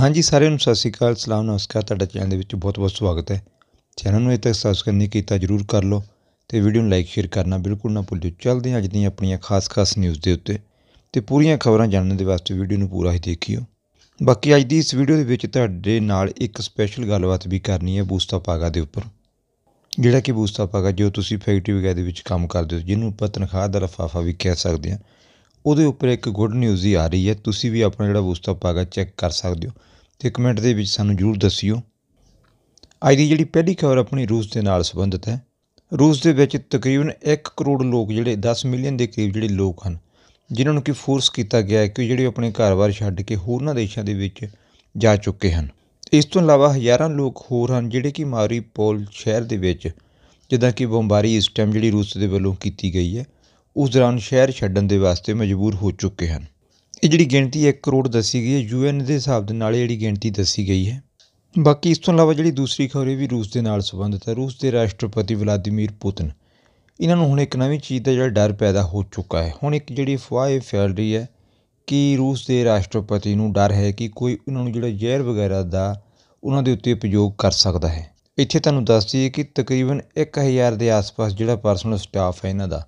ਹਾਂਜੀ ਸਾਰਿਆਂ ਨੂੰ ਸਤਿ ਸ਼੍ਰੀ ਅਕਾਲ ਸਲਾਮ ਨਮਸਕਾਰ ਤੁਹਾਡਾ ਚੈਨਲ ਦੇ ਵਿੱਚ ਬਹੁਤ-ਬਹੁਤ ਸਵਾਗਤ ਹੈ ਚੈਨਲ ਨੂੰ ਇਹ ਤੱਕ ਸਬਸਕ੍ਰਾਈਬ ਨਹੀਂ ਕੀਤਾ ਜਰੂਰ ਕਰ ਲਓ ਤੇ ਵੀਡੀਓ ਨੂੰ ਲਾਈਕ ਸ਼ੇਅਰ ਕਰਨਾ ਬਿਲਕੁਲ ਨਾ ਭੁੱਲਿਓ ਚੱਲਦੇ ਹਾਂ ਅੱਜ ਦੀਆਂ ਆਪਣੀਆਂ ਖਾਸ-ਖਾਸ ਨਿਊਜ਼ ਦੇ ਉੱਤੇ ਤੇ ਪੂਰੀਆਂ ਖਬਰਾਂ ਜਾਣਨ ਦੇ ਵਾਸਤੇ ਵੀਡੀਓ ਨੂੰ ਪੂਰਾ ਹੀ ਦੇਖਿਓ ਬਾਕੀ ਅੱਜ ਦੀ ਇਸ ਵੀਡੀਓ ਦੇ ਵਿੱਚ ਤੁਹਾਡੇ ਨਾਲ ਇੱਕ ਸਪੈਸ਼ਲ ਗੱਲਬਾਤ ਵੀ ਕਰਨੀ ਹੈ ਬੂਸਤਾ ਪਾਗਾ ਦੇ ਉੱਪਰ ਜਿਹੜਾ ਕਿ ਬੂਸਤਾ ਪਾਗਾ ਜੋ ਤੁਸੀਂ ਫੈਕਟਰੀ ਵਗੈਰਾ ਦੇ ਵਿੱਚ ਕੰਮ ਕਰਦੇ ਹੋ ਜਿਹਨੂੰ ਆਪਾਂ ਤਨਖਾਹ ਦਾ ਲਫਾਫਾ ਵੀ ਕਹਿ ਸਕਦੇ ਹਾਂ ਉਹਦੇ ਉੱਪਰ ਇੱਕ ਗੁੱਡ ਨਿਊਜ਼ ਹੀ ਆ ਰਹੀ ਹੈ ਤੁਸੀਂ ਵੀ ਆਪਣਾ ਜਿਹੜਾ ਵੁਸਤਪ ਹੈਗਾ ਚੈੱਕ ਕਰ ਸਕਦੇ ਹੋ ਤੇ ਕਮੈਂਟ ਦੇ ਵਿੱਚ ਸਾਨੂੰ ਜ਼ਰੂਰ ਦੱਸਿਓ ਅੱਜ ਦੀ ਜਿਹੜੀ ਪਹਿਲੀ ਖਬਰ ਆਪਣੀ ਰੂਸ ਦੇ ਨਾਲ ਸੰਬੰਧਿਤ ਹੈ ਰੂਸ ਦੇ ਵਿੱਚ ਤਕਰੀਬਨ 1 ਕਰੋੜ ਲੋਕ ਜਿਹੜੇ 10 ਮਿਲੀਅਨ ਦੇ ਕਰੀਬ ਜਿਹੜੇ ਲੋਕ ਹਨ ਜਿਨ੍ਹਾਂ ਨੂੰ ਕਿ ਫੋਰਸ ਕੀਤਾ ਗਿਆ ਹੈ ਕਿ ਜਿਹੜੇ ਆਪਣੇ ਘਰ-ਬਾਰ ਛੱਡ ਕੇ ਹੋਰਨਾਂ ਦੇਸ਼ਾਂ ਦੇ ਵਿੱਚ ਜਾ ਚੁੱਕੇ ਹਨ ਇਸ ਤੋਂ ਇਲਾਵਾ ਹਜ਼ਾਰਾਂ ਲੋਕ ਹੋਰ ਹਨ ਜਿਹੜੇ ਕਿ ਮਾਰੀਪੋਲ ਸ਼ਹਿਰ ਦੇ ਵਿੱਚ ਜਿੱਦਾਂ ਕਿ ਬੰਬਾਰੀ ਇਸ ਟਾਈਮ ਜਿਹੜੀ ਰੂਸ ਦੇ ਵੱਲੋਂ ਕੀਤੀ ਗਈ ਹੈ ਉਸ ਦੌਰਾਨ ਸ਼ਹਿਰ ਛੱਡਣ ਦੇ ਵਾਸਤੇ ਮਜਬੂਰ ਹੋ ਚੁੱਕੇ ਹਨ ਇਹ ਜਿਹੜੀ ਗਿਣਤੀ 1 ਕਰੋੜ ਦੱਸੀ ਗਈ ਹੈ ਯੂਐਨ ਦੇ ਹਿਸਾਬ ਦੇ ਨਾਲ ਜਿਹੜੀ ਗਿਣਤੀ ਦੱਸੀ ਗਈ ਹੈ ਬਾਕੀ ਇਸ ਤੋਂ ਇਲਾਵਾ ਜਿਹੜੀ ਦੂਸਰੀ ਖਬਰ ਇਹ ਵੀ ਰੂਸ ਦੇ ਨਾਲ ਸੰਬੰਧਿਤ ਹੈ ਰੂਸ ਦੇ ਰਾਸ਼ਟਰਪਤੀ ਵਲਾਦੀਮੀਰ ਪੁਤਿਨ ਇਹਨਾਂ ਨੂੰ ਹੁਣ ਇੱਕ ਨਵੀਂ ਚੀਜ਼ ਦਾ ਜਿਹੜਾ ਡਰ ਪੈਦਾ ਹੋ ਚੁੱਕਾ ਹੈ ਹੁਣ ਇੱਕ ਜਿਹੜੀ ਅਫਵਾਹ ਇਹ ਫੈਲ ਰਹੀ ਹੈ ਕਿ ਰੂਸ ਦੇ ਰਾਸ਼ਟਰਪਤੀ ਨੂੰ ਡਰ ਹੈ ਕਿ ਕੋਈ ਉਹਨਾਂ ਨੂੰ ਜਿਹੜਾ ਜ਼ਹਿਰ ਵਗੈਰਾ ਦਾ ਉਹਨਾਂ ਦੇ ਉੱਤੇ ਉਪਯੋਗ ਕਰ ਸਕਦਾ ਹੈ ਇੱਥੇ ਤੁਹਾਨੂੰ ਦੱਸ ਦਈਏ ਕਿ ਤਕਰੀਬਨ 1000 ਦੇ ਆਸ-ਪਾਸ ਜਿਹੜਾ ਪਰਸਨਲ ਸਟਾਫ ਹੈ ਇਹਨਾਂ ਦਾ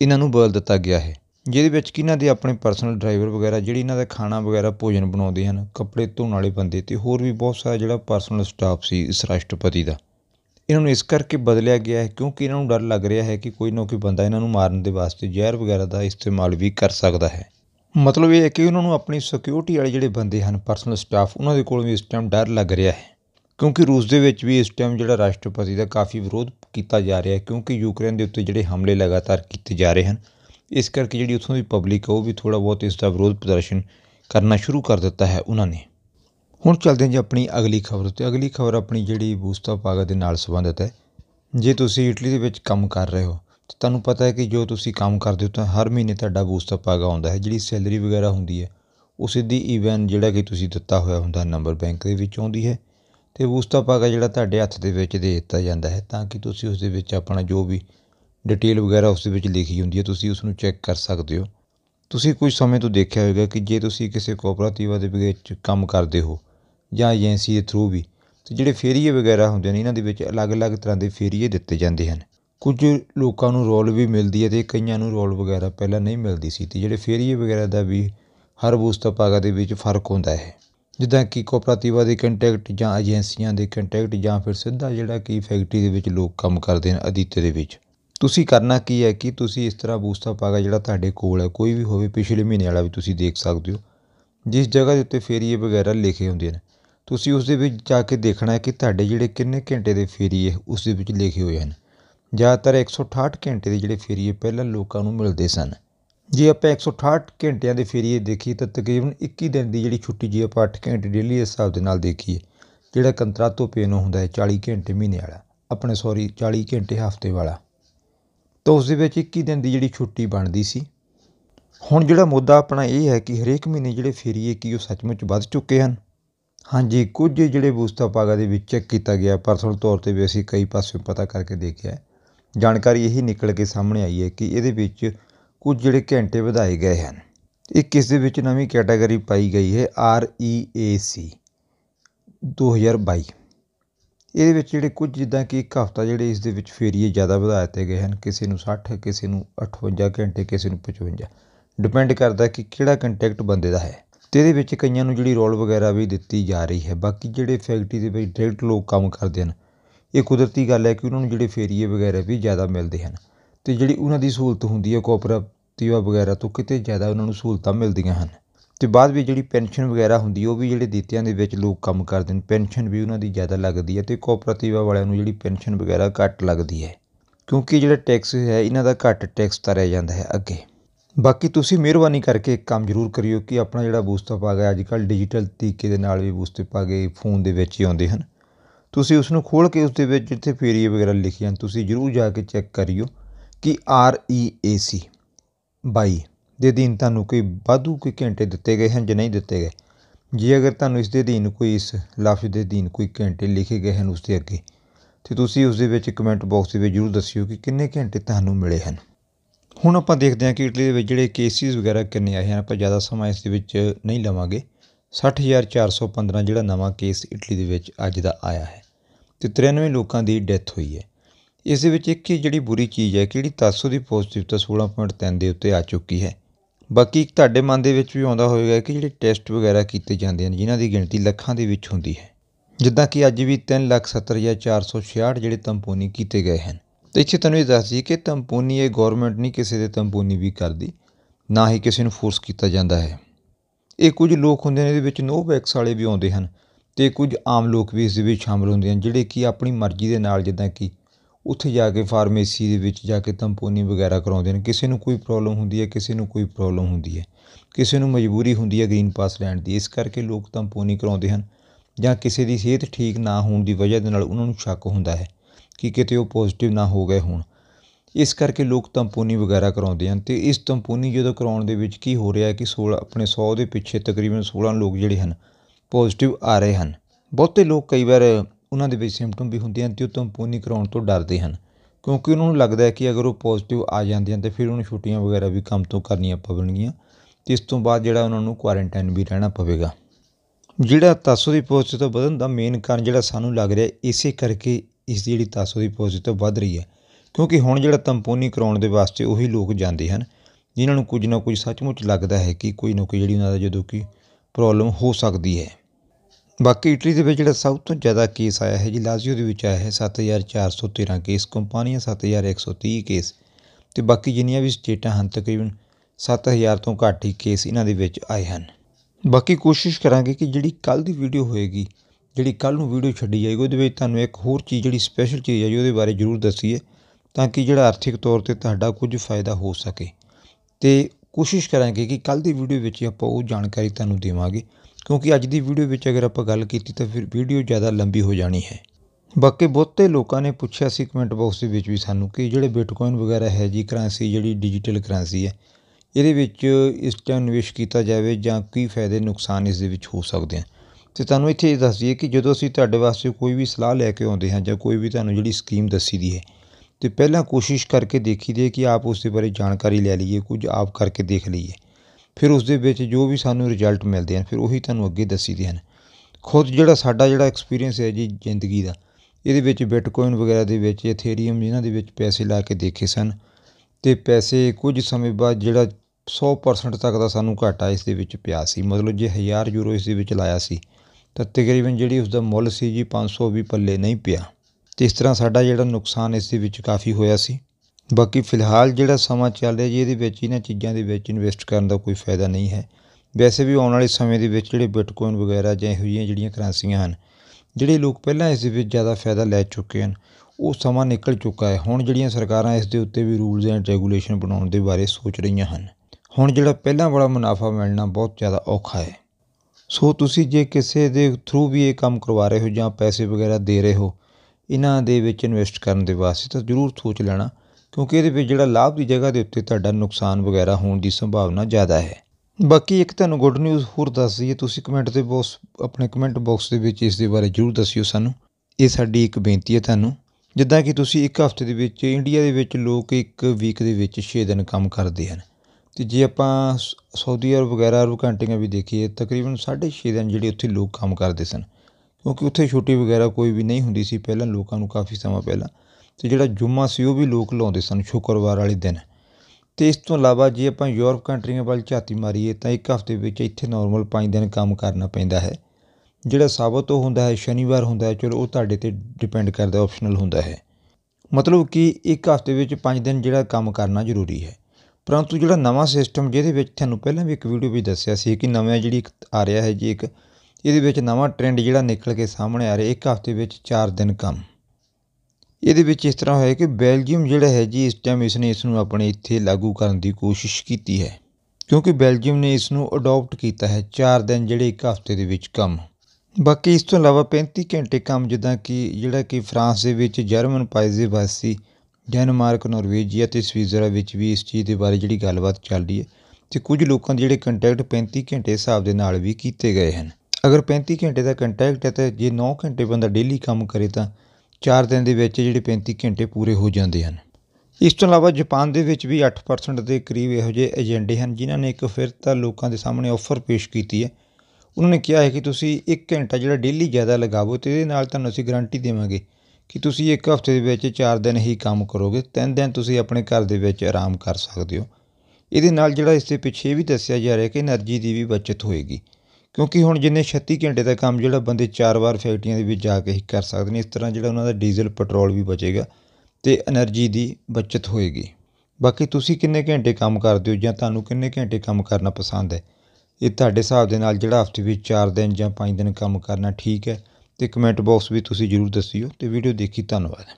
ਇਹਨਾਂ ਨੂੰ ਬਦਲ ਦਿੱਤਾ ਗਿਆ ਹੈ ਜਿਹਦੇ ਵਿੱਚ ਕਿ ਇਹਨਾਂ ਦੇ ਆਪਣੇ ਪਰਸਨਲ ਡਰਾਈਵਰ ਵਗੈਰਾ ਜਿਹੜੀ ਇਹਨਾਂ ਦਾ ਖਾਣਾ ਵਗੈਰਾ ਭੋਜਨ ਬਣਾਉਂਦੇ ਹਨ ਕੱਪੜੇ ਧੋਣ ਵਾਲੇ ਬੰਦੇ ਤੇ ਹੋਰ ਵੀ ਬਹੁਤ ਸਾਰਾ ਜਿਹੜਾ ਪਰਸਨਲ ਸਟਾਫ ਸੀ ਇਸ ਰਾਸ਼ਟਰਪਤੀ ਦਾ ਇਹਨਾਂ ਨੂੰ ਇਸ ਕਰਕੇ ਬਦਲਿਆ ਗਿਆ ਹੈ ਕਿਉਂਕਿ ਇਹਨਾਂ ਨੂੰ ਡਰ ਲੱਗ ਰਿਹਾ ਹੈ ਕਿ ਕੋਈ ਨਾ ਕੋਈ ਬੰਦਾ ਇਹਨਾਂ ਨੂੰ ਮਾਰਨ ਦੇ ਵਾਸਤੇ ਜ਼ਹਿਰ ਵਗੈਰਾ ਦਾ ਇਸਤੇਮਾਲ ਵੀ ਕਰ ਸਕਦਾ ਹੈ ਮਤਲਬ ਇਹ ਹੈ ਕਿ ਉਹਨਾਂ ਨੂੰ ਆਪਣੀ ਸਿਕਿਉਰਿਟੀ ਵਾਲੇ ਜਿਹੜੇ ਬੰਦੇ ਹਨ ਪਰਸਨਲ ਸਟਾਫ ਉਹਨਾਂ ਦੇ ਕੋਲ ਵੀ ਇਸ ਟਾਈਮ ਡਰ ਲੱਗ ਰਿਹਾ ਹੈ ਕਿਉਂਕਿ ਰੂਸ ਦੇ ਵਿੱਚ ਵੀ ਇਸ ਟਾਈਮ ਜਿਹੜਾ ਰਾਸ਼ਟਰਪਤੀ ਦਾ ਕਾਫੀ ਵਿਰੋਧ ਕੀਤਾ ਜਾ ਰਿਹਾ ਕਿਉਂਕਿ ਯੂਕਰੇਨ ਦੇ ਉੱਤੇ ਜਿਹੜੇ ਹਮਲੇ ਲਗਾਤਾਰ ਕੀਤੇ ਜਾ ਰਹੇ ਹਨ ਇਸ ਕਰਕੇ ਜਿਹੜੀ ਉੱਥੋਂ ਦੀ ਪਬਲਿਕ ਉਹ ਵੀ ਥੋੜਾ ਬਹੁਤ ਇਸ ਦਾ ਵਿਰੋਧ ਪ੍ਰਦਰਸ਼ਨ ਕਰਨਾ ਸ਼ੁਰੂ ਕਰ ਦਿੱਤਾ ਹੈ ਉਹਨਾਂ ਨੇ ਹੁਣ ਚੱਲਦੇ ਹਾਂ ਜੀ ਆਪਣੀ ਅਗਲੀ ਖਬਰ ਉੱਤੇ ਅਗਲੀ ਖਬਰ ਆਪਣੀ ਜਿਹੜੀ ਬੂਸਤਾ ਪਾਗਾ ਦੇ ਨਾਲ ਸੰਬੰਧਿਤ ਹੈ ਜੇ ਤੁਸੀਂ ਇਟਲੀ ਦੇ ਵਿੱਚ ਕੰਮ ਕਰ ਰਹੇ ਹੋ ਤਾਂ ਤੁਹਾਨੂੰ ਪਤਾ ਹੈ ਕਿ ਜੋ ਤੁਸੀਂ ਕੰਮ ਕਰਦੇ ਹੋ ਤਾਂ ਹਰ ਮਹੀਨੇ ਤੁਹਾਡਾ ਬੂਸਤਾ ਪਾਗਾ ਆਉਂਦਾ ਹੈ ਜਿਹੜੀ ਸੈਲਰੀ ਵਗੈਰਾ ਹੁੰਦੀ ਹੈ ਉਹ ਸਿੱਧੀ ਈਵਨ ਜਿਹੜਾ ਕਿ ਤੁਸੀਂ ਦਿੱਤਾ ਹੋਇਆ ਹੁੰਦਾ ਨੰਬਰ ਬੈਂਕ ਦੇ ਵਿੱਚ ਆਉਂਦੀ ਹੈ ਅਤੇ ਉਸਦਾ ਪਾਗਾ ਜਿਹੜਾ ਤੁਹਾਡੇ ਹੱਥ ਦੇ ਵਿੱਚ ਦੇ ਦਿੱਤਾ ਜਾਂਦਾ ਹੈ ਤਾਂ ਕਿ ਤੁਸੀਂ ਉਸ ਦੇ ਵਿੱਚ ਆਪਣਾ ਜੋ ਵੀ ਡਿਟੇਲ ਵਗੈਰਾ ਉਸ ਦੇ ਵਿੱਚ ਲਿਖੀ ਹੁੰਦੀ ਹੈ ਤੁਸੀਂ ਉਸ ਨੂੰ ਚੈੱਕ ਕਰ ਸਕਦੇ ਹੋ ਤੁਸੀਂ ਕੁਝ ਸਮੇਂ ਤੋਂ ਦੇਖਿਆ ਹੋਵੇਗਾ ਕਿ ਜੇ ਤੁਸੀਂ ਕਿਸੇ ਕੋਆਪਰੇਟਿਵਾ ਦੇ ਵਿੱਚ ਕੰਮ ਕਰਦੇ ਹੋ ਜਾਂ ਏਜੰਸੀ ਦੇ ਥਰੂ ਵੀ ਤੇ ਜਿਹੜੇ ਫੇਰੀਏ ਵਗੈਰਾ ਹੁੰਦੇ ਨੇ ਇਹਨਾਂ ਦੇ ਵਿੱਚ ਅਲੱਗ-ਅਲੱਗ ਤਰ੍ਹਾਂ ਦੇ ਫੇਰੀਏ ਦਿੱਤੇ ਜਾਂਦੇ ਹਨ ਕੁਝ ਲੋਕਾਂ ਨੂੰ ਰੋਲ ਵੀ ਮਿਲਦੀ ਹੈ ਤੇ ਕਈਆਂ ਨੂੰ ਰੋਲ ਵਗੈਰਾ ਪਹਿਲਾਂ ਨਹੀਂ ਮਿਲਦੀ ਸੀ ਤੇ ਜਿਹੜੇ ਫੇਰੀਏ ਵਗੈਰਾ ਦਾ ਵੀ ਹਰ ਬੂਸਤਾ ਪਾਗਾ ਦੇ ਵਿੱਚ ਫਰਕ ਹੁੰਦਾ ਹੈ ਜਿੱਦਾਂ ਕਿ ਕੋਪਰਾਤੀਵਾ ਦੇ ਕੰਟੈਕਟ ਜਾਂ ਏਜੰਸੀਆਂ ਦੇ ਕੰਟੈਕਟ ਜਾਂ ਫਿਰ ਸਿੱਧਾ ਜਿਹੜਾ ਕਿ ਫੈਕਟਰੀ ਦੇ ਵਿੱਚ ਲੋਕ ਕੰਮ ਕਰਦੇ ਨੇ ਅਦਿੱਤੇ ਦੇ ਵਿੱਚ ਤੁਸੀਂ ਕਰਨਾ ਕੀ ਹੈ ਕਿ ਤੁਸੀਂ ਇਸ ਤਰ੍ਹਾਂ ਬੂਸਤਾ ਪਾਗਾ ਜਿਹੜਾ ਤੁਹਾਡੇ ਕੋਲ ਹੈ ਕੋਈ ਵੀ ਹੋਵੇ ਪਿਛਲੇ ਮਹੀਨੇ ਵਾਲਾ ਵੀ ਤੁਸੀਂ ਦੇਖ ਸਕਦੇ ਹੋ ਜਿਸ ਜਗ੍ਹਾ ਦੇ ਉੱਤੇ ਫੇਰੀਏ ਵਗੈਰਾ ਲਿਖੇ ਹੁੰਦੇ ਨੇ ਤੁਸੀਂ ਉਸ ਦੇ ਵਿੱਚ ਜਾ ਕੇ ਦੇਖਣਾ ਹੈ ਕਿ ਤੁਹਾਡੇ ਜਿਹੜੇ ਕਿੰਨੇ ਘੰਟੇ ਦੇ ਫੇਰੀਏ ਉਸ ਦੇ ਵਿੱਚ ਲਿਖੇ ਹੋਏ ਹਨ ਜ਼ਿਆਦਾਤਰ 168 ਘੰਟੇ ਦੇ ਜਿਹੜੇ ਫੇਰੀਏ ਪਹਿਲਾਂ ਲੋਕਾਂ ਨੂੰ ਮਿਲਦੇ ਸਨ ਜੇ ਆਪਾਂ 168 ਘੰਟਿਆਂ ਦੇ ਫੇਰੀਏ ਦੇਖੀਏ ਤਾਂ ਤਕਰੀਬਨ 21 ਦਿਨ ਦੀ ਜਿਹੜੀ ਛੁੱਟੀ ਜੇ ਆਪਾਂ 8 ਘੰਟੇ ਡੇਲੀ ਦੇ ਹਿਸਾਬ ਦੇ ਨਾਲ ਦੇਖੀਏ ਜਿਹੜਾ ਕੰਤਰਾਤੋ ਨੂੰ ਹੁੰਦਾ ਹੈ 40 ਘੰਟੇ ਮਹੀਨੇ ਵਾਲਾ ਆਪਣੇ ਸੌਰੀ 40 ਘੰਟੇ ਹਫਤੇ ਵਾਲਾ ਤਾਂ ਉਸ ਦੇ ਵਿੱਚ 21 ਦਿਨ ਦੀ ਜਿਹੜੀ ਛੁੱਟੀ ਬਣਦੀ ਸੀ ਹੁਣ ਜਿਹੜਾ ਮੁੱਦਾ ਆਪਣਾ ਇਹ ਹੈ ਕਿ ਹਰੇਕ ਮਹੀਨੇ ਜਿਹੜੇ ਫੇਰੀਏ ਕੀ ਉਹ ਸੱਚਮੁੱਚ ਵੱਧ ਚੁੱਕੇ ਹਨ ਹਾਂਜੀ ਕੁਝ ਜਿਹੜੇ ਬੂਸਤਾ ਪਾਗਾ ਦੇ ਵਿੱਚ ਚੈੱਕ ਕੀਤਾ ਗਿਆ ਪਰਸਨਲ ਤੌਰ ਤੇ ਵੀ ਅਸੀਂ ਕਈ ਪਾਸੇ ਪਤਾ ਕਰਕੇ ਦੇਖਿਆ ਜਾਣਕਾਰੀ ਇਹੀ ਨਿਕਲ ਕੇ ਸਾਹਮਣੇ ਆਈ ਹੈ ਕਿ ਇਹਦੇ ਵਿੱਚ ਕੁਝ ਜਿਹੜੇ ਘੰਟੇ ਵਧਾਏ ਗਏ ਹਨ ਇੱਕ ਇਸ ਦੇ ਵਿੱਚ ਨਵੀਂ ਕੈਟਾਗਰੀ ਪਾਈ ਗਈ ਹੈ ਆਰ ਈ ਏ ਸੀ 2022 ਇਹਦੇ ਵਿੱਚ ਜਿਹੜੇ ਕੁਝ ਜਿੱਦਾਂ ਕਿ ਇੱਕ ਹਫਤਾ ਜਿਹੜੇ ਇਸ ਦੇ ਵਿੱਚ ਫੇਰੀਏ ਜ਼ਿਆਦਾ ਵਧਾ ਦਿੱਤੇ ਗਏ ਹਨ ਕਿਸੇ ਨੂੰ 60 ਕਿਸੇ ਨੂੰ 58 ਘੰਟੇ ਕਿਸੇ ਨੂੰ 55 ਡਿਪੈਂਡ ਕਰਦਾ ਕਿ ਕਿਹੜਾ ਕੰਟੈਕਟ ਬੰਦੇ ਦਾ ਹੈ ਤੇ ਇਹਦੇ ਵਿੱਚ ਕਈਆਂ ਨੂੰ ਜਿਹੜੀ ਰੋਲ ਵਗੈਰਾ ਵੀ ਦਿੱਤੀ ਜਾ ਰਹੀ ਹੈ ਬਾਕੀ ਜਿਹੜੇ ਫੈਕਟਰੀ ਦੇ ਵਿੱਚ ਡਾਇਰੈਕਟ ਲੋਕ ਕੰਮ ਕਰਦੇ ਹਨ ਇਹ ਕੁਦਰਤੀ ਗੱਲ ਹੈ ਕਿ ਉਹਨਾਂ ਨੂੰ ਜਿਹੜੇ ਫੇਰੀਏ ਵਗੈਰਾ ਵੀ ਜ਼ਿਆਦਾ ਮਿਲਦੇ ਹਨ ਤੇ ਜਿਹੜੀ ਉਹਨਾਂ ਦੀ ਸਹੂਲਤ ਹੁੰਦੀ ਹੈ ਕੋਆਪਰੇਟਿਵਾ ਵਗੈਰਾ ਤੋਂ ਕਿਤੇ ਜ਼ਿਆਦਾ ਉਹਨਾਂ ਨੂੰ ਸਹੂਲਤਾਂ ਮਿਲਦੀਆਂ ਹਨ ਤੇ ਬਾਅਦ ਵਿੱਚ ਜਿਹੜੀ ਪੈਨਸ਼ਨ ਵਗੈਰਾ ਹੁੰਦੀ ਉਹ ਵੀ ਜਿਹੜੇ ਦਿੱਤਿਆਂ ਦੇ ਵਿੱਚ ਲੋਕ ਕੰਮ ਕਰਦੇ ਨੇ ਪੈਨਸ਼ਨ ਵੀ ਉਹਨਾਂ ਦੀ ਜ਼ਿਆਦਾ ਲੱਗਦੀ ਹੈ ਤੇ ਕੋਆਪਰੇਟਿਵਾ ਵਾਲਿਆਂ ਨੂੰ ਜਿਹੜੀ ਪੈਨਸ਼ਨ ਵਗੈਰਾ ਘੱਟ ਲੱਗਦੀ ਹੈ ਕਿਉਂਕਿ ਜਿਹੜਾ ਟੈਕਸ ਹੈ ਇਹਨਾਂ ਦਾ ਘੱਟ ਟੈਕਸ ਤਾਰਿਆ ਜਾਂਦਾ ਹੈ ਅੱਗੇ ਬਾਕੀ ਤੁਸੀਂ ਮਿਹਰਬਾਨੀ ਕਰਕੇ ਇੱਕ ਕੰਮ ਜ਼ਰੂਰ ਕਰਿਓ ਕਿ ਆਪਣਾ ਜਿਹੜਾ ਬੂਸਟਅਪ ਆ ਗਿਆ ਅੱਜ ਡਿਜੀਟਲ ਤਰੀਕੇ ਦੇ ਨਾਲ ਵੀ ਬੂਸਟਅਪ ਆ ਗਏ ਫੋਨ ਦੇ ਵਿੱਚ ਹੀ ਆਉਂਦੇ ਹਨ ਤੁਸੀਂ ਉਸ ਨੂੰ ਖੋਲ ਕੇ ਉਸ ਦੇ ਵਿੱਚ ਜਿੱਥੇ ਫੇਰੀਏ ਵਗੈਰਾ ਲਿਖੇ ਹਨ ਤੁਸੀਂ ਜ਼ਰੂਰ ਜਾ ਕੇ ਚੈੱਕ ਕਰਿਓ ਕੀ ਆਰ ਈ ਏ ਸੀ ਬਾਈ ਦੇ ਅਧੀਨ ਤੁਹਾਨੂੰ ਕੋਈ ਵਾਧੂ ਕੋਈ ਘੰਟੇ ਦਿੱਤੇ ਗਏ ਹਨ ਜਾਂ ਨਹੀਂ ਦਿੱਤੇ ਗਏ ਜੇ ਅਗਰ ਤੁਹਾਨੂੰ ਇਸ ਦੇ ਅਧੀਨ ਕੋਈ ਇਸ ਲਫ਼ਜ਼ ਦੇ ਅਧੀਨ ਕੋਈ ਘੰਟੇ ਲਿਖੇ ਗਏ ਹਨ ਉਸ ਦੇ ਅੱਗੇ ਤੇ ਤੁਸੀਂ ਉਸ ਦੇ ਵਿੱਚ ਕਮੈਂਟ ਬਾਕਸ ਦੇ ਵਿੱਚ ਜ਼ਰੂਰ ਦੱਸਿਓ ਕਿ ਕਿੰਨੇ ਘੰਟੇ ਤੁਹਾਨੂੰ ਮਿਲੇ ਹਨ ਹੁਣ ਆਪਾਂ ਦੇਖਦੇ ਹਾਂ ਕਿ ਇਟਲੀ ਦੇ ਵਿੱਚ ਜਿਹੜੇ ਕੇਸਿਸ ਵਗੈਰਾ ਕਿੰਨੇ ਆਏ ਹਨ ਆਪਾਂ ਜ਼ਿਆਦਾ ਸਮਾਂ ਇਸ ਦੇ ਵਿੱਚ ਨਹੀਂ ਲਵਾਂਗੇ 60415 ਜਿਹੜਾ ਨਵਾਂ ਕੇਸ ਇਟਲੀ ਦੇ ਵਿੱਚ ਅੱਜ ਦਾ ਆਇਆ ਹੈ ਤੇ 93 ਲੋਕਾਂ ਦੀ ਡੈਥ ਹੋਈ ਹੈ ਇਸ ਦੇ ਵਿੱਚ ਇੱਕ ਹੀ ਜਿਹੜੀ ਬੁਰੀ ਚੀਜ਼ ਹੈ ਕਿ ਜਿਹੜੀ 700 ਦੀ ਪੋਜ਼ਿਟਿਵਤਾ 16.3 ਦੇ ਉੱਤੇ ਆ ਚੁੱਕੀ ਹੈ ਬਾਕੀ ਤੁਹਾਡੇ ਮਨ ਦੇ ਵਿੱਚ ਵੀ ਆਉਂਦਾ ਹੋਵੇਗਾ ਕਿ ਜਿਹੜੇ ਟੈਸਟ ਵਗੈਰਾ ਕੀਤੇ ਜਾਂਦੇ ਹਨ ਜਿਨ੍ਹਾਂ ਦੀ ਗਿਣਤੀ ਲੱਖਾਂ ਦੇ ਵਿੱਚ ਹੁੰਦੀ ਹੈ ਜਿੱਦਾਂ ਕਿ ਅੱਜ ਵੀ 370466 ਜਿਹੜੇ ਤੰਪੂਨੀ ਕੀਤੇ ਗਏ ਹਨ ਤੇ ਇੱਥੇ ਤੁਹਾਨੂੰ ਇਹ ਦੱਸ ਕਿ ਤੰਪੂਨੀ ਇਹ ਗਵਰਨਮੈਂਟ ਨਹੀਂ ਕਿਸੇ ਦੇ ਤੰਪੂਨੀ ਵੀ ਕਰਦੀ ਨਾ ਹੀ ਕਿਸੇ ਨੂੰ ਫੋਰਸ ਕੀਤਾ ਜਾਂਦਾ ਹੈ ਇਹ ਕੁਝ ਲੋਕ ਹੁੰਦੇ ਨੇ ਇਹਦੇ ਵਿੱਚ ਨੋ ਬੈਕਸ ਵਾਲੇ ਵੀ ਆਉਂਦੇ ਹਨ ਤੇ ਕੁਝ ਆਮ ਲੋਕ ਵੀ ਇਸ ਦੇ ਵਿੱਚ ਸ਼ਾਮਲ ਹੁੰਦੇ ਹਨ ਜਿਹੜੇ ਕਿ ਆਪਣੀ ਮਰਜ਼ੀ ਦੇ ਨਾਲ ਜਿੱਦਾਂ ਕਿ ਉੱਥੇ ਜਾ ਕੇ ਫਾਰਮੇਸੀ ਦੇ ਵਿੱਚ ਜਾ ਕੇ ਤੰਪੋਨੀ ਵਗੈਰਾ ਕਰਾਉਂਦੇ ਨੇ ਕਿਸੇ ਨੂੰ ਕੋਈ ਪ੍ਰੋਬਲਮ ਹੁੰਦੀ ਹੈ ਕਿਸੇ ਨੂੰ ਕੋਈ ਪ੍ਰੋਬਲਮ ਹੁੰਦੀ ਹੈ ਕਿਸੇ ਨੂੰ ਮਜਬੂਰੀ ਹੁੰਦੀ ਹੈ ਗ੍ਰੀਨ ਪਾਸ ਲੈਣ ਦੀ ਇਸ ਕਰਕੇ ਲੋਕ ਤੰਪੋਨੀ ਕਰਾਉਂਦੇ ਹਨ ਜਾਂ ਕਿਸੇ ਦੀ ਸਿਹਤ ਠੀਕ ਨਾ ਹੋਣ ਦੀ ਵਜ੍ਹਾ ਦੇ ਨਾਲ ਉਹਨਾਂ ਨੂੰ ਸ਼ੱਕ ਹੁੰਦਾ ਹੈ ਕਿ ਕਿਤੇ ਉਹ ਪੋਜ਼ਿਟਿਵ ਨਾ ਹੋ ਗਏ ਹੋਣ ਇਸ ਕਰਕੇ ਲੋਕ ਤੰਪੋਨੀ ਵਗੈਰਾ ਕਰਾਉਂਦੇ ਹਨ ਤੇ ਇਸ ਤੰਪੋਨੀ ਜਦੋਂ ਕਰਾਉਣ ਦੇ ਵਿੱਚ ਕੀ ਹੋ ਰਿਹਾ ਹੈ ਕਿ 16 ਆਪਣੇ 100 ਦੇ ਪਿੱਛੇ ਤਕਰੀਬਨ 16 ਲੋਕ ਜਿਹੜੇ ਹਨ ਪੋਜ਼ਿਟਿਵ ਆ ਰਹੇ ਹਨ ਬਹੁਤੇ ਲੋਕ ਕਈ ਵਾਰ ਉਹਨਾਂ ਦੇ ਵਿੱਚ ਸਿੰਪਟਮ ਵੀ ਹੁੰਦੇ ਹਨ ਤੇ ਉਹ ਤੰਪੂਨੀ ਕਰਾਉਣ ਤੋਂ ਡਰਦੇ ਹਨ ਕਿਉਂਕਿ ਉਹਨਾਂ ਨੂੰ ਲੱਗਦਾ ਹੈ ਕਿ ਅਗਰ ਉਹ ਪੋਜ਼ਿਟਿਵ ਆ ਜਾਂਦੇ ਹਨ ਤੇ ਫਿਰ ਉਹਨੂੰ ਛੁੱਟੀਆਂ ਵਗੈਰਾ ਵੀ ਕੰਮ ਤੋਂ ਕਰਨੀਆਂ ਪਵਣਗੀਆਂ ਤੇ ਇਸ ਤੋਂ ਬਾਅਦ ਜਿਹੜਾ ਉਹਨਾਂ ਨੂੰ ਕੁਆਰੰਟਾਈਨ ਵੀ ਰਹਿਣਾ ਪਵੇਗਾ ਜਿਹੜਾ ਤਾਸੋ ਦੀ ਪੋਜ਼ਿਟਿਵ ਤੋਂ ਵਧਣ ਦਾ ਮੇਨ ਕਾਰਨ ਜਿਹੜਾ ਸਾਨੂੰ ਲੱਗ ਰਿਹਾ ਇਸੇ ਕਰਕੇ ਇਸ ਦੀ ਜਿਹੜੀ ਤਾਸੋ ਦੀ ਪੋਜ਼ਿਟਿਵ ਵੱਧ ਰਹੀ ਹੈ ਕਿਉਂਕਿ ਹੁਣ ਜਿਹੜਾ ਤੰਪੂਨੀ ਕਰਾਉਣ ਦੇ ਵਾਸਤੇ ਉਹੀ ਲੋਕ ਜਾਂਦੇ ਹਨ ਜਿਨ੍ਹਾਂ ਨੂੰ ਕੁਝ ਨਾ ਕੁਝ ਸੱਚਮੁੱਚ ਲੱਗਦਾ ਹੈ ਕਿ ਕੋਈ ਨਾ ਕੋਈ ਜਿਹੜੀ ਉਹਨਾਂ ਦਾ ਜਦੋਂ ਕਿ ਪ੍ਰੋਬਲਮ ਹੋ ਸਕਦੀ ਹੈ ਬਾਕੀ ਇਟਲੀ ਦੇ ਵਿੱਚ ਜਿਹੜਾ ਸਭ ਤੋਂ ਜ਼ਿਆਦਾ ਕੇਸ ਆਇਆ ਹੈ ਜੀ ਲਾਜ਼ੀਓ ਦੇ ਵਿੱਚ ਆਇਆ ਹੈ 7413 ਕੇਸ ਕੰਪਨੀਆਂ 7130 ਕੇਸ ਤੇ ਬਾਕੀ ਜਿੰਨੀਆਂ ਵੀ ਸਟੇਟਾਂ ਹਨ ਤਕਰੀਬਨ 7000 ਤੋਂ ਘੱਟ ਹੀ ਕੇਸ ਇਹਨਾਂ ਦੇ ਵਿੱਚ ਆਏ ਹਨ ਬਾਕੀ ਕੋਸ਼ਿਸ਼ ਕਰਾਂਗੇ ਕਿ ਜਿਹੜੀ ਕੱਲ ਦੀ ਵੀਡੀਓ ਹੋਏਗੀ ਜਿਹੜੀ ਕੱਲ ਨੂੰ ਵੀਡੀਓ ਛੱਡੀ ਜਾਏਗੀ ਉਹਦੇ ਵਿੱਚ ਤੁਹਾਨੂੰ ਇੱਕ ਹੋਰ ਚੀਜ਼ ਜਿਹੜੀ ਸਪੈਸ਼ਲ ਚੀਜ਼ ਹੈ ਜੀ ਉਹਦੇ ਬਾਰੇ ਜ਼ਰੂਰ ਦੱਸੀਏ ਤਾਂ ਕਿ ਜਿਹੜਾ ਆਰਥਿਕ ਤੌਰ ਤੇ ਤੁਹਾਡਾ ਕੁਝ ਫਾਇਦਾ ਹੋ ਸਕੇ ਤੇ ਕੋਸ਼ਿਸ਼ ਕਰਾਂਗੇ ਕਿ ਕੱਲ ਦੀ ਵੀਡੀਓ ਵਿੱਚ ਆਪਾਂ ਉਹ ਜਾਣਕਾਰੀ ਤੁਹਾਨੂੰ ਦੇਵਾਂਗੇ ਕਿਉਂਕਿ ਅੱਜ ਦੀ ਵੀਡੀਓ ਵਿੱਚ ਅਗਰ ਆਪਾਂ ਗੱਲ ਕੀਤੀ ਤਾਂ ਫਿਰ ਵੀਡੀਓ ਜ਼ਿਆਦਾ ਲੰਬੀ ਹੋ ਜਾਣੀ ਹੈ ਬਾਕੀ ਬਹੁਤੇ ਲੋਕਾਂ ਨੇ ਪੁੱਛਿਆ ਸੀ ਕਮੈਂਟ ਬਾਕਸ ਦੇ ਵਿੱਚ ਵੀ ਸਾਨੂੰ ਕਿ ਜਿਹੜੇ ਬਿਟਕੋਇਨ ਵਗੈਰਾ ਹੈ ਜੀ ਕਰੰਸੀ ਜਿਹੜੀ ਡਿਜੀਟਲ ਕਰੰਸੀ ਹੈ ਇਹਦੇ ਵਿੱਚ ਇਸ ਤਰ੍ਹਾਂ ਨਿਵੇਸ਼ ਕੀਤਾ ਜਾਵੇ ਜਾਂ ਕੀ ਫਾਇਦੇ ਨੁਕਸਾਨ ਇਸ ਦੇ ਵਿੱਚ ਹੋ ਸਕਦੇ ਆ ਤੇ ਤੁਹਾਨੂੰ ਇੱਥੇ ਇਹ ਦੱਸ ਦਈਏ ਕਿ ਜਦੋਂ ਅਸੀਂ ਤੁਹਾਡੇ ਵਾਸਤੇ ਕੋਈ ਵੀ ਸਲਾਹ ਲੈ ਕੇ ਆਉਂਦੇ ਹਾਂ ਜਾਂ ਕੋਈ ਵੀ ਤੁਹਾਨੂੰ ਜਿਹੜੀ ਸਕੀਮ ਦੱਸੀ ਦੀ ਹੈ ਤੇ ਪਹਿਲਾਂ ਕੋਸ਼ਿਸ਼ ਕਰਕੇ ਦੇਖੀ ਕਿ ਆਪ ਉਸ ਦੇ ਬਾਰੇ ਜਾਣਕਾਰੀ ਲੈ ਲਈਏ ਕੁਝ ਆਪ ਕਰਕੇ ਦੇਖ ਲਈਏ ਫਿਰ ਉਸ ਦੇ ਵਿੱਚ ਜੋ ਵੀ ਸਾਨੂੰ ਰਿਜ਼ਲਟ ਮਿਲਦੇ ਹਨ ਫਿਰ ਉਹੀ ਤੁਹਾਨੂੰ ਅੱਗੇ ਦੱਸੀਦੇ ਹਨ ਖੁਦ ਜਿਹੜਾ ਸਾਡਾ ਜਿਹੜਾ ਐਕਸਪੀਰੀਅੰਸ ਹੈ ਜੀ ਜ਼ਿੰਦਗੀ ਦਾ ਇਹਦੇ ਵਿੱਚ ਬਿਟਕੋਇਨ ਵਗੈਰਾ ਦੇ ਵਿੱਚ ਇਥੇਰੀਅਮ ਇਹਨਾਂ ਦੇ ਵਿੱਚ ਪੈਸੇ ਲਾ ਕੇ ਦੇਖੇ ਸਨ ਤੇ ਪੈਸੇ ਕੁਝ ਸਮੇਂ ਬਾਅਦ ਜਿਹੜਾ 100% ਤੱਕ ਦਾ ਸਾਨੂੰ ਘਾਟਾ ਇਸ ਦੇ ਵਿੱਚ ਪਿਆ ਸੀ ਮਤਲਬ ਜੇ 1000 ਯੂਰੋ ਇਸ ਦੇ ਵਿੱਚ ਲਾਇਆ ਸੀ ਤਾਂ ਤਕਰੀਬਨ ਜਿਹੜੀ ਉਸ ਦਾ ਮੁੱਲ ਸੀ ਜੀ 500 ਵੀ ਪੱਲੇ ਨਹੀਂ ਪਿਆ ਤੇ ਇਸ ਤਰ੍ਹਾਂ ਸਾਡਾ ਜਿਹੜਾ ਨੁਕਸਾਨ ਇਸ ਦੇ ਵਿੱਚ ਕਾਫੀ ਹੋਇਆ ਸੀ ਬਾਕੀ ਫਿਲਹਾਲ ਜਿਹੜਾ ਸਮਾਂ ਚੱਲ ਰਿਹਾ ਜੀ ਇਹਦੇ ਵਿੱਚ ਇਹਨਾਂ ਚੀਜ਼ਾਂ ਦੇ ਵਿੱਚ ਇਨਵੈਸਟ ਕਰਨ ਦਾ ਕੋਈ ਫਾਇਦਾ ਨਹੀਂ ਹੈ ਵੈਸੇ ਵੀ ਆਉਣ ਵਾਲੇ ਸਮੇਂ ਦੇ ਵਿੱਚ ਜਿਹੜੇ ਬਿਟਕੋਇਨ ਵਗੈਰਾ ਜਾਂ ਇਹੋ ਜਿਹੀਆਂ ਜਿਹੜੀਆਂ ਕਰੰਸੀਆਂ ਹਨ ਜਿਹੜੇ ਲੋਕ ਪਹਿਲਾਂ ਇਸ ਦੇ ਵਿੱਚ ਜ਼ਿਆਦਾ ਫਾਇਦਾ ਲੈ ਚੁੱਕੇ ਹਨ ਉਹ ਸਮਾਂ ਨਿਕਲ ਚੁੱਕਾ ਹੈ ਹੁਣ ਜਿਹੜੀਆਂ ਸਰਕਾਰਾਂ ਇਸ ਦੇ ਉੱਤੇ ਵੀ ਰੂਲਸ ਐਂਡ ਰੈਗੂਲੇਸ਼ਨ ਬਣਾਉਣ ਦੇ ਬਾਰੇ ਸੋਚ ਰਹੀਆਂ ਹਨ ਹੁਣ ਜਿਹੜਾ ਪਹਿਲਾਂ ਵਾਲਾ ਮੁਨਾਫਾ ਮਿਲਣਾ ਬਹੁਤ ਜ਼ਿਆਦਾ ਔਖਾ ਹੈ ਸੋ ਤੁਸੀਂ ਜੇ ਕਿਸੇ ਦੇ ਥਰੂ ਵੀ ਇਹ ਕੰਮ ਕਰਵਾ ਰਹੇ ਹੋ ਜਾਂ ਪੈਸੇ ਵਗੈਰਾ ਦੇ ਰਹੇ ਹੋ ਇਹਨਾਂ ਦੇ ਵਿੱਚ ਇਨਵੈਸਟ ਕਰਨ ਦੇ ਵਾਸਤੇ ਤਾਂ ਜ਼ਰੂਰ ਸੋਚ ਲੈਣਾ ਕਿਉਂਕਿ ਇਹਦੇ ਵਿੱਚ ਜਿਹੜਾ ਲਾਭ ਦੀ ਜਗ੍ਹਾ ਦੇ ਉੱਤੇ ਤੁਹਾਡਾ ਨੁਕਸਾਨ ਵਗੈਰਾ ਹੋਣ ਦੀ ਸੰਭਾਵਨਾ ਜ਼ਿਆਦਾ ਹੈ ਬਾਕੀ ਇੱਕ ਤੁਹਾਨੂੰ ਗੁੱਡ ਨਿਊਜ਼ ਹੋਰ ਦੱਸ ਦਈਏ ਤੁਸੀਂ ਕਮੈਂਟ ਦੇ ਬਾਕਸ ਆਪਣੇ ਕਮੈਂਟ ਬਾਕਸ ਦੇ ਵਿੱਚ ਇਸ ਦੇ ਬਾਰੇ ਜ਼ਰੂਰ ਦੱਸਿਓ ਸਾਨੂੰ ਇਹ ਸਾਡੀ ਇੱਕ ਬੇਨਤੀ ਹੈ ਤੁਹਾਨੂੰ ਜਿੱਦਾਂ ਕਿ ਤੁਸੀਂ ਇੱਕ ਹਫ਼ਤੇ ਦੇ ਵਿੱਚ ਇੰਡੀਆ ਦੇ ਵਿੱਚ ਲੋਕ ਇੱਕ ਵੀਕ ਦੇ ਵਿੱਚ 6 ਦਿਨ ਕੰਮ ਕਰਦੇ ਹਨ ਤੇ ਜੇ ਆਪਾਂ ਸਾਊਦੀ ਅਰਬ ਵਗੈਰਾ ਰੂ ਕੰਟਰੀਆਂ ਵੀ ਦੇਖੀਏ ਤਕਰੀਬਨ 6.5 ਦਿਨ ਜਿਹੜੇ ਉੱਥੇ ਲੋਕ ਕੰਮ ਕਰਦੇ ਸਨ ਕਿਉਂਕਿ ਉੱਥੇ ਛੁੱਟੀ ਵਗੈਰਾ ਕੋਈ ਵੀ ਨਹੀਂ ਹੁੰਦੀ ਸੀ ਪਹਿਲਾਂ ਲੋਕਾਂ ਨੂੰ ਕਾਫੀ ਸਮਾਂ ਪਹਿਲਾਂ ਤੇ ਜਿਹੜਾ ਜੁਮਾ ਸੀ ਉਹ ਵੀ ਲੋਕ ਲਾਉਂਦੇ ਸਨ ਸ਼ੁੱਕਰਵਾਰ ਵਾਲੇ ਦਿਨ ਤੇ ਇਸ ਤੋਂ ਇਲਾਵਾ ਜੇ ਆਪਾਂ ਯੂਰਪ ਕੰਟਰੀਆਂ ਵੱਲ ਝਾਤੀ ਮਾਰੀਏ ਤਾਂ ਇੱਕ ਹਫ਼ਤੇ ਵਿੱਚ ਇੱਥੇ ਨਾਰਮਲ ਪੰਜ ਦਿਨ ਕੰਮ ਕਰਨਾ ਪੈਂਦਾ ਹੈ ਜਿਹੜਾ ਸਾਬਤ ਉਹ ਹੁੰਦਾ ਹੈ ਸ਼ਨੀਵਾਰ ਹੁੰਦਾ ਹੈ ਚਲੋ ਉਹ ਤੁਹਾਡੇ ਤੇ ਡਿਪੈਂਡ ਕਰਦਾ ਆਪਸ਼ਨਲ ਹੁੰਦਾ ਹੈ ਮਤਲਬ ਕਿ ਇੱਕ ਹਫ਼ਤੇ ਵਿੱਚ ਪੰਜ ਦਿਨ ਜਿਹੜਾ ਕੰਮ ਕਰਨਾ ਜ਼ਰੂਰੀ ਹੈ ਪਰੰਤੂ ਜਿਹੜਾ ਨਵਾਂ ਸਿਸਟਮ ਜਿਹਦੇ ਵਿੱਚ ਤੁਹਾਨੂੰ ਪਹਿਲਾਂ ਵੀ ਇੱਕ ਵੀਡੀਓ ਵਿੱਚ ਦੱਸਿਆ ਸੀ ਕਿ ਨਵਾਂ ਜਿਹੜੀ ਆ ਰਿਹਾ ਹੈ ਜੀ ਇੱਕ ਇਹਦੇ ਵਿੱਚ ਨਵਾਂ ਟ੍ਰੈਂਡ ਜਿਹੜਾ ਨਿਕਲ ਕੇ ਸਾਹਮਣੇ ਆ ਰਿਹਾ ਇੱਕ ਹਫ਼ਤੇ ਵਿੱਚ 4 ਦਿਨ ਕੰਮ ਇਹਦੇ ਵਿੱਚ ਇਸ ਤਰ੍ਹਾਂ ਹੋਇਆ ਕਿ ਬੈਲਜੀਅਮ ਜਿਹੜਾ ਹੈ ਜੀ ਇਸ ਟਾਈਮ ਇਸ ਨੇ ਇਸ ਨੂੰ ਆਪਣੇ ਇੱਥੇ ਲਾਗੂ ਕਰਨ ਦੀ ਕੋਸ਼ਿਸ਼ ਕੀਤੀ ਹੈ ਕਿਉਂਕਿ ਬੈਲਜੀਅਮ ਨੇ ਇਸ ਨੂੰ ਅਡਾਪਟ ਕੀਤਾ ਹੈ 4 ਦਿਨ ਜਿਹੜੇ ਇੱਕ ਹਫ਼ਤੇ ਦੇ ਵਿੱਚ ਕੰਮ ਬਾਕੀ ਇਸ ਤੋਂ ਇਲਾਵਾ 35 ਘੰਟੇ ਕੰਮ ਜਿੱਦਾਂ ਕਿ ਜਿਹੜਾ ਕਿ ਫਰਾਂਸ ਦੇ ਵਿੱਚ ਜਰਮਨ ਪਾਇਜ਼ੇ ਵਾਸੀ ਡੈਨਮਾਰਕ ਨਾਰਵੇਜੀਆ ਤੇ ਸਵਿਟਜ਼ਰਲੈਂਡ ਵਿੱਚ ਵੀ ਇਸ ਚੀਜ਼ ਦੇ ਬਾਰੇ ਜਿਹੜੀ ਗੱਲਬਾਤ ਚੱਲ ਰਹੀ ਹੈ ਤੇ ਕੁਝ ਲੋਕਾਂ ਦੇ ਜਿਹੜੇ ਕੰਟੈਕਟ 35 ਘੰਟੇ ਹਿਸਾਬ ਦੇ ਨਾਲ ਵੀ ਕੀਤੇ ਗਏ ਹਨ ਅਗਰ 35 ਘੰਟੇ ਦਾ ਕੰਟੈਕਟ ਹੈ ਤੇ ਜੇ 9 ਘੰਟੇ ਬੰਦਾ ਡੇਲੀ ਕੰਮ ਕਰੇ ਤਾਂ ਚਾਰ ਦਿਨ ਦੇ ਵਿੱਚ ਜਿਹੜੇ 35 ਘੰਟੇ ਪੂਰੇ ਹੋ ਜਾਂਦੇ ਹਨ ਇਸ ਤੋਂ ਇਲਾਵਾ ਜਾਪਾਨ ਦੇ ਵਿੱਚ ਵੀ 8% ਦੇ ਕਰੀਬ ਇਹੋ ਜਿਹੇ ਏਜੰਡੇ ਹਨ ਜਿਨ੍ਹਾਂ ਨੇ ਇੱਕ ਫਿਰ ਤਾਂ ਲੋਕਾਂ ਦੇ ਸਾਹਮਣੇ ਆਫਰ ਪੇਸ਼ ਕੀਤੀ ਹੈ ਉਹਨਾਂ ਨੇ ਕਿਹਾ ਹੈ ਕਿ ਤੁਸੀਂ 1 ਘੰਟਾ ਜਿਹੜਾ ਡੇਲੀ ਜ਼ਿਆਦਾ ਲਗਾਵੋ ਤੇ ਇਹਦੇ ਨਾਲ ਤੁਹਾਨੂੰ ਅਸੀਂ ਗਾਰੰਟੀ ਦੇਵਾਂਗੇ ਕਿ ਤੁਸੀਂ ਇੱਕ ਹਫ਼ਤੇ ਦੇ ਵਿੱਚ 4 ਦਿਨ ਹੀ ਕੰਮ ਕਰੋਗੇ 3 ਦਿਨ ਤੁਸੀਂ ਆਪਣੇ ਘਰ ਦੇ ਵਿੱਚ ਆਰਾਮ ਕਰ ਸਕਦੇ ਹੋ ਇਹਦੇ ਨਾਲ ਜਿਹੜਾ ਇਸ ਦੇ ਪਿੱਛੇ ਵੀ ਦੱਸਿਆ ਜਾ ਰਿਹਾ ਹੈ ਕਿ એનર્ਜੀ ਦੀ ਵੀ ਬਚਤ ਹੋਏਗੀ ਕਿਉਂਕਿ ਹੁਣ ਜਿੰਨੇ 36 ਘੰਟੇ ਦਾ ਕੰਮ ਜਿਹੜਾ ਬੰਦੇ ਚਾਰ ਵਾਰ ਫੈਕਟਰੀਆਂ ਦੇ ਵਿੱਚ ਜਾ ਕੇ ਹੀ ਕਰ ਸਕਦੇ ਨੇ ਇਸ ਤਰ੍ਹਾਂ ਜਿਹੜਾ ਉਹਨਾਂ ਦਾ ਡੀਜ਼ਲ ਪੈਟਰੋਲ ਵੀ ਬਚੇਗਾ ਤੇ એનર્ਜੀ ਦੀ ਬਚਤ ਹੋਏਗੀ ਬਾਕੀ ਤੁਸੀਂ ਕਿੰਨੇ ਘੰਟੇ ਕੰਮ ਕਰਦੇ ਹੋ ਜਾਂ ਤੁਹਾਨੂੰ ਕਿੰਨੇ ਘੰਟੇ ਕੰਮ ਕਰਨਾ ਪਸੰਦ ਹੈ ਇਹ ਤੁਹਾਡੇ ਹਿਸਾਬ ਦੇ ਨਾਲ ਜਿਹੜਾ ਹਫ਼ਤੇ ਵਿੱਚ 4 ਦਿਨ ਜਾਂ 5 ਦਿਨ ਕੰਮ ਕਰਨਾ ਠੀਕ ਹੈ ਤੇ ਕਮੈਂਟ ਬਾਕਸ ਵੀ ਤੁਸੀਂ ਜ਼ਰੂਰ ਦੱਸਿਓ ਤੇ ਵੀਡੀਓ ਦੇਖੀ ਧੰਨਵਾਦ